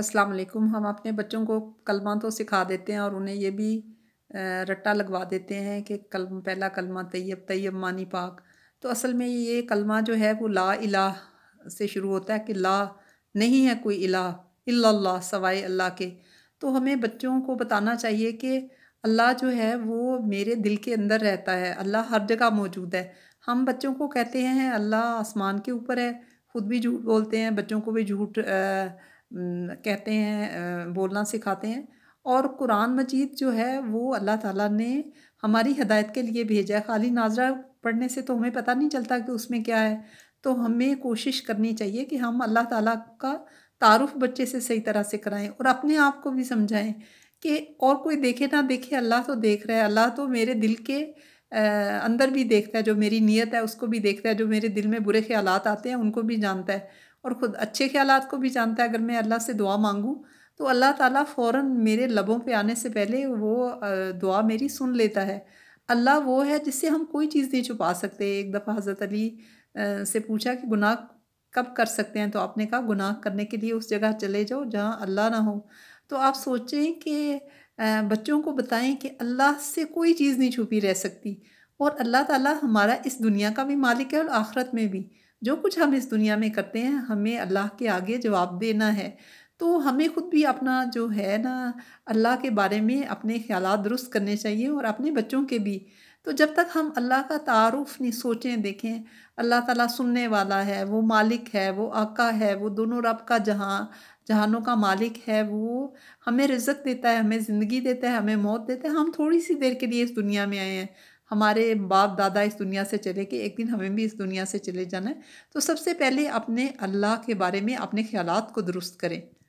अस्सलाम वालेकुम हम अपने बच्चों को कलमा तो सिखा देते हैं और उन्हें ये भी रट्टा लगवा देते हैं कि कल पहला कलमा तैयब तैयब मानी पाक तो असल में ये कलमा जो है वो ला इला से शुरू होता है कि ला नहीं है कोई इला इल्ला सवाए अल्लाह के तो हमें बच्चों को बताना चाहिए कि अल्लाह जो है वो मेरे दिल के अंदर रहता है अल्लाह हर जगह मौजूद है हम बच्चों को कहते हैं अल्लाह आसमान के ऊपर है ख़ुद भी झूठ बोलते हैं बच्चों को भी झूठ कहते हैं बोलना सिखाते हैं और कुरान मजीद जो है वो अल्लाह ताला ने हमारी हदायत के लिए भेजा है खाली नाजरा पढ़ने से तो हमें पता नहीं चलता कि उसमें क्या है तो हमें कोशिश करनी चाहिए कि हम अल्लाह ताला का तारुफ बच्चे से सही तरह से कराएं और अपने आप को भी समझाएं कि और कोई देखे ना देखे अल्लाह तो देख रहा है अल्लाह तो मेरे दिल के अंदर भी देखता है जो मेरी नीयत है उसको भी देखता है जो मेरे दिल में बुरे ख्याल आते हैं उनको भी जानता है और ख़ुद अच्छे ख्याल को भी जानता है अगर मैं अल्लाह से दुआ मांगूँ तो अल्लाह ताला फ़ौर मेरे लबों पे आने से पहले वो दुआ मेरी सुन लेता है अल्लाह वो है जिससे हम कोई चीज़ नहीं छुपा सकते एक दफ़ा हज़रत अली से पूछा कि गुनाह कब कर सकते हैं तो आपने कहा गुनाह करने के लिए उस जगह चले जाओ जहाँ अल्लाह ना हो तो आप सोचें कि बच्चों को बताएं कि अल्लाह से कोई चीज़ नहीं छुपी रह सकती और अल्लाह ताला हमारा इस दुनिया का भी मालिक है और आखरत में भी जो कुछ हम इस दुनिया में करते हैं हमें अल्लाह के आगे जवाब देना है तो हमें खुद भी अपना जो है ना अल्लाह के बारे में अपने ख्याल दुरुस्त करने चाहिए और अपने बच्चों के भी तो जब तक हम अल्लाह का तारुफ नहीं सोचें देखें अल्लाह ताला सुनने वाला है वो मालिक है वो आका है वो दोनों रब का जहाँ जहानों का मालिक है वो हमें रिजक देता है हमें ज़िंदगी देता है हमें मौत देता है हम थोड़ी सी देर के लिए इस दुनिया में आए हैं हमारे बाप दादा इस दुनिया से चले गए एक दिन हमें भी इस दुनिया से चले जाना है तो सबसे पहले अपने अल्लाह के बारे में अपने ख्याल को दुरुस्त करें